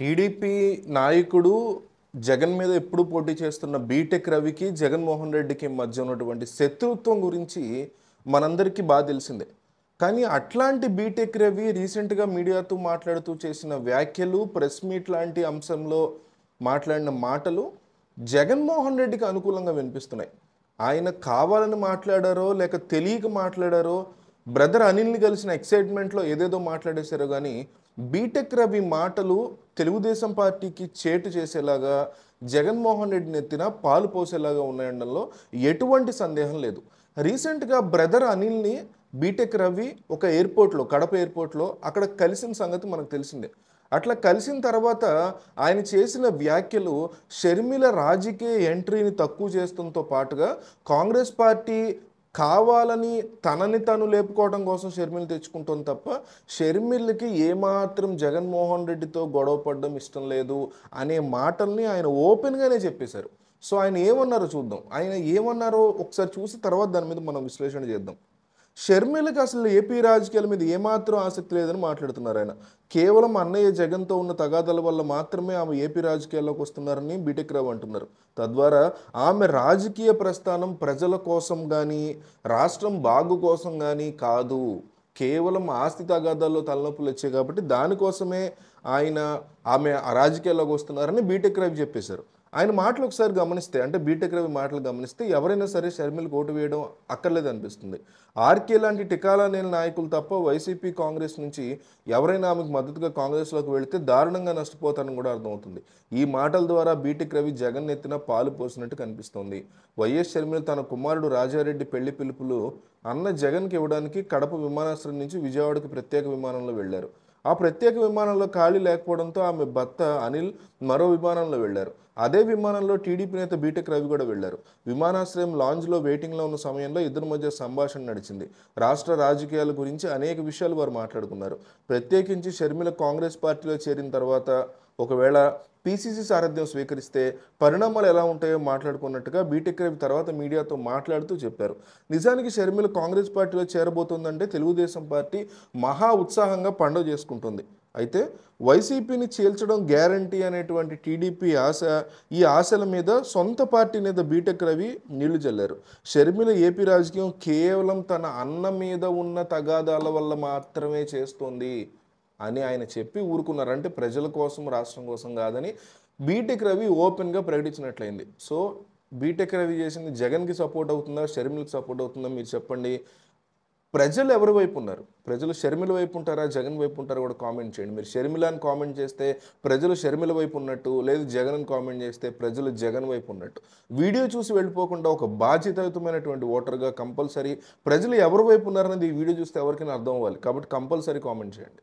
TDP నాయకుడు జగన్ మీద ఎప్పుడు పోటీ చేస్తున్న బీటెక్ రవికి జగన్మోహన్ రెడ్డికి మధ్య ఉన్నటువంటి శత్రుత్వం గురించి మనందరికీ బాగా తెలిసిందే కానీ అట్లాంటి బీటెక్ రవి రీసెంట్గా మీడియాతో మాట్లాడుతూ చేసిన వ్యాఖ్యలు ప్రెస్ మీట్ లాంటి అంశంలో మాట్లాడిన మాటలు జగన్మోహన్ రెడ్డికి అనుకూలంగా వినిపిస్తున్నాయి ఆయన కావాలని మాట్లాడారో లేక తెలియక మాట్లాడారో బ్రదర్ అనిల్ని కలిసిన ఎక్సైట్మెంట్లో ఏదేదో మాట్లాడేశారో కానీ బీటెక్ రవి మాటలు తెలుగుదేశం పార్టీకి చేటు చేసేలాగా జగన్మోహన్ రెడ్డి నెత్తిన పాలు పోసేలాగా ఉన్నాయండంలో ఎటువంటి సందేహం లేదు రీసెంట్గా బ్రదర్ అనిల్ని బీటెక్ రవి ఒక ఎయిర్పోర్ట్లో కడప ఎయిర్పోర్ట్లో అక్కడ కలిసిన సంగతి మనకు తెలిసిందే అట్లా కలిసిన తర్వాత ఆయన చేసిన వ్యాఖ్యలు షర్మిల రాజకీయ ఎంట్రీని తక్కువ చేస్తుంతో పాటుగా కాంగ్రెస్ పార్టీ కావాలని తనని తను లేపుకోవడం కోసం షర్మిల్ తెచ్చుకుంటుంది తప్ప షర్మిల్కి ఏమాత్రం జగన్మోహన్ రెడ్డితో గొడవ పడడం ఇష్టం లేదు అనే మాటల్ని ఆయన ఓపెన్గానే చెప్పేశారు సో ఆయన ఏమన్నారో చూద్దాం ఆయన ఏమన్నారో ఒకసారి చూసి తర్వాత దాని మీద మనం విశ్లేషణ చేద్దాం షర్మిలకు అసలు ఏపీ రాజకీయాల మీద ఏమాత్రం ఆసక్తి లేదని మాట్లాడుతున్నారు ఆయన కేవలం అన్నయ్య జగన్తో ఉన్న తగాదాల వల్ల మాత్రమే ఆమె ఏపీ రాజకీయాల్లోకి వస్తున్నారని బీటెక్ రావు అంటున్నారు తద్వారా ఆమె రాజకీయ ప్రస్థానం ప్రజల కోసం కానీ రాష్ట్రం బాగు కోసం కానీ కాదు కేవలం ఆస్తి తగాదాల్లో తలనొప్పులు వచ్చాయి కాబట్టి దానికోసమే ఆయన ఆమె రాజకీయాల్లోకి వస్తున్నారని బీటెక్ రవి చెప్పేశారు ఆయన మాటలు ఒకసారి గమనిస్తే అంటే బీటెక్ రవి మాటలు గమనిస్తే ఎవరైనా సరే షర్మిలకు ఓటు వేయడం అక్కర్లేదు అనిపిస్తుంది ఆర్కే లాంటి టికాలా లేని నాయకులు తప్ప వైసీపీ కాంగ్రెస్ నుంచి ఎవరైనా ఆమెకు మద్దతుగా కాంగ్రెస్లోకి వెళితే దారుణంగా నష్టపోతారని కూడా అర్థమవుతుంది ఈ మాటల ద్వారా బీటెక్ రవి జగన్ ఎత్తిన పాలు పోసినట్టు కనిపిస్తోంది వైఎస్ షర్మిల తన కుమారుడు రాజారెడ్డి పెళ్లి పిలుపులు అన్న జగన్కి ఇవ్వడానికి కడప విమానాశ్రయం నుంచి విజయవాడకు ప్రత్యేక విమానంలో వెళ్లారు ఆ ప్రత్యేక విమానంలో ఖాళీ లేకపోవడంతో ఆమె భర్త అనిల్ మరో విమానంలో వెళ్లారు అదే విమానంలో టీడీపీ నేత బీటెక్ రవి కూడా వెళ్లారు విమానాశ్రయం లాంజ్లో వెయిటింగ్లో ఉన్న సమయంలో ఇద్దరి మధ్య సంభాషణ నడిచింది రాష్ట్ర రాజకీయాల గురించి అనేక విషయాలు వారు మాట్లాడుకున్నారు ప్రత్యేకించి షర్మిల కాంగ్రెస్ పార్టీలో చేరిన తర్వాత ఒకవేళ పీసీసీ సారథ్యం స్వీకరిస్తే పరిణామాలు ఎలా ఉంటాయో మాట్లాడుకున్నట్టుగా బీటెక్ రవి తర్వాత మీడియాతో మాట్లాడుతూ చెప్పారు నిజానికి షర్మిల కాంగ్రెస్ పార్టీలో చేరబోతోందంటే తెలుగుదేశం పార్టీ మహా ఉత్సాహంగా పండుగ చేసుకుంటుంది అయితే వైసీపీని చీల్చడం గ్యారంటీ అనేటువంటి టీడీపీ ఆశ ఈ ఆశల మీద సొంత పార్టీ మీద బీటెక్ రవి నీళ్లు చల్లారు షర్మిల ఏపీ రాజకీయం కేవలం తన అన్న మీద ఉన్న తగాదాల వల్ల మాత్రమే చేస్తోంది అని ఆయన చెప్పి ఊరుకున్నారంటే ప్రజల కోసం రాష్ట్రం కోసం కాదని బీటెక్ రవి ఓపెన్గా ప్రకటించినట్లయింది సో బీటెక్ రవి చేసింది జగన్కి సపోర్ట్ అవుతుందా షర్మిలకు సపోర్ట్ అవుతుందా మీరు చెప్పండి ప్రజలు ఎవరి వైపు ఉన్నారు ప్రజలు షర్మిల వైపు ఉంటారా జగన్ వైపు ఉంటారా కూడా కామెంట్ చేయండి మీరు షర్మిల అని కామెంట్ చేస్తే ప్రజలు షర్మిల వైపు ఉన్నట్టు లేదు జగన్ అని కామెంట్ చేస్తే ప్రజలు జగన్ వైపు ఉన్నట్టు వీడియో చూసి వెళ్ళిపోకుండా ఒక బాధ్యతమైనటువంటి ఓటర్గా కంపల్సరీ ప్రజలు ఎవరి వైపు ఉన్నారనేది ఈ వీడియో చూస్తే ఎవరికైనా అర్థం అవ్వాలి కాబట్టి కంపల్సరీ కామెంట్ చేయండి